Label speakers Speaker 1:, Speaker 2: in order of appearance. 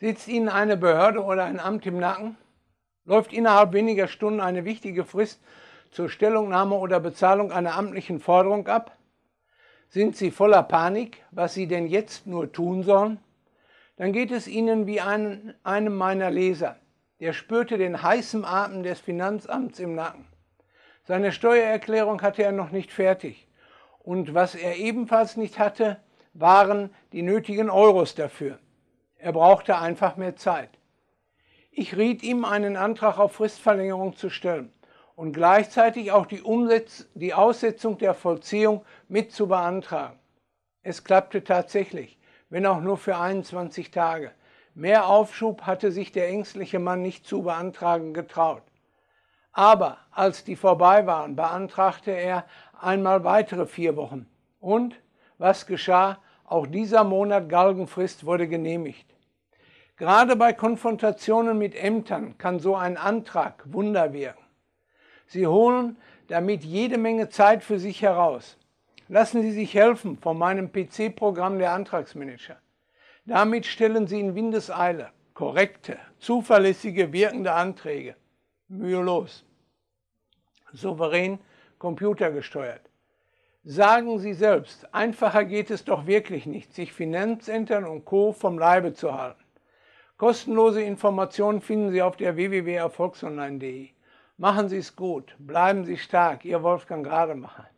Speaker 1: Sitzt Ihnen eine Behörde oder ein Amt im Nacken? Läuft innerhalb weniger Stunden eine wichtige Frist zur Stellungnahme oder Bezahlung einer amtlichen Forderung ab? Sind Sie voller Panik, was Sie denn jetzt nur tun sollen? Dann geht es Ihnen wie einem, einem meiner Leser. Der spürte den heißen Atem des Finanzamts im Nacken. Seine Steuererklärung hatte er noch nicht fertig. Und was er ebenfalls nicht hatte, waren die nötigen Euros dafür. Er brauchte einfach mehr Zeit. Ich riet ihm, einen Antrag auf Fristverlängerung zu stellen und gleichzeitig auch die, Umsetz die Aussetzung der Vollziehung mit zu beantragen. Es klappte tatsächlich, wenn auch nur für 21 Tage. Mehr Aufschub hatte sich der ängstliche Mann nicht zu beantragen getraut. Aber als die vorbei waren, beantragte er einmal weitere vier Wochen. Und was geschah? Auch dieser Monat Galgenfrist wurde genehmigt. Gerade bei Konfrontationen mit Ämtern kann so ein Antrag Wunder wirken. Sie holen damit jede Menge Zeit für sich heraus. Lassen Sie sich helfen von meinem PC-Programm der Antragsmanager. Damit stellen Sie in Windeseile korrekte, zuverlässige, wirkende Anträge. Mühelos. Souverän, computergesteuert. Sagen Sie selbst, einfacher geht es doch wirklich nicht, sich Finanzämtern und Co. vom Leibe zu halten. Kostenlose Informationen finden Sie auf der www.erfolgsonline.de. Machen Sie es gut, bleiben Sie stark, Ihr Wolfgang Rademacher.